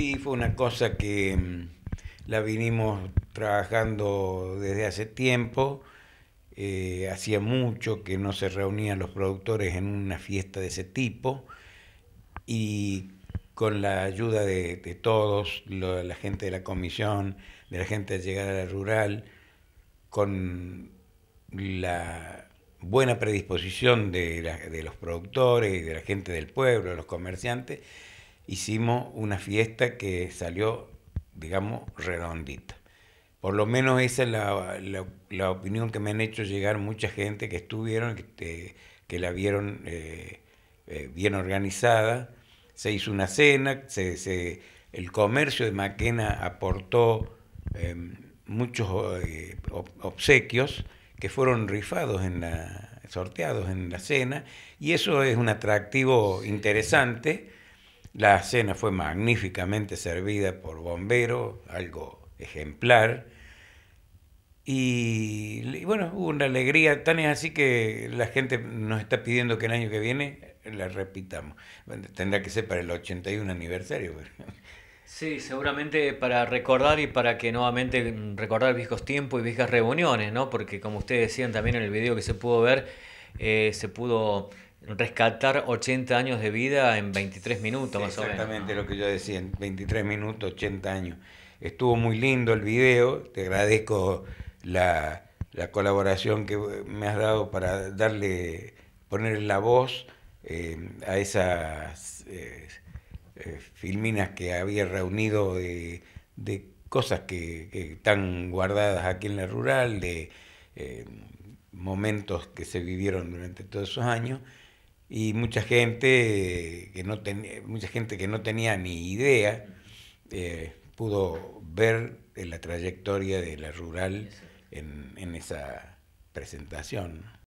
Sí, fue una cosa que mm, la vinimos trabajando desde hace tiempo. Eh, hacía mucho que no se reunían los productores en una fiesta de ese tipo y con la ayuda de, todos, la gente de la comisión, de la gente de llegada rural, con la buena predisposición de, de los productores y de la gente del pueblo, de los comerciantes, hicimos una fiesta que salió, digamos, redondita. Por lo menos esa es la, opinión que me han hecho llegar mucha gente que estuvieron, que, la vieron eh, eh, bien organizada. Se hizo una cena, se, el comercio de Maquena aportó eh, muchos obsequios que fueron rifados en sorteados en la cena y eso es un atractivo interesante la cena fue magníficamente servida por bombero, algo ejemplar. Y, bueno, hubo una alegría, tan es así que la gente nos está pidiendo que el año que viene la repitamos. tendrá que ser para el 81 aniversario. Sí, seguramente para recordar y para que nuevamente mm, recordar viejos tiempos y viejas reuniones, ¿no? Porque como ustedes decían también en el video que se pudo ver, eh, se pudo rescatar 80 años de vida en 23 minutos, más o menos. Exactamente lo que yo decía, en 23 minutos, 80 años. Estuvo muy lindo el video, te agradezco la, colaboración que me has dado para darle, poner la voz eh, a esas eh, eh, filminas que había reunido de, cosas que, están guardadas aquí en la rural, de momentos que se vivieron durante todos esos años y mucha gente que no, mucha gente que no tenía ni idea eh, pudo ver la trayectoria de la rural en esa presentación.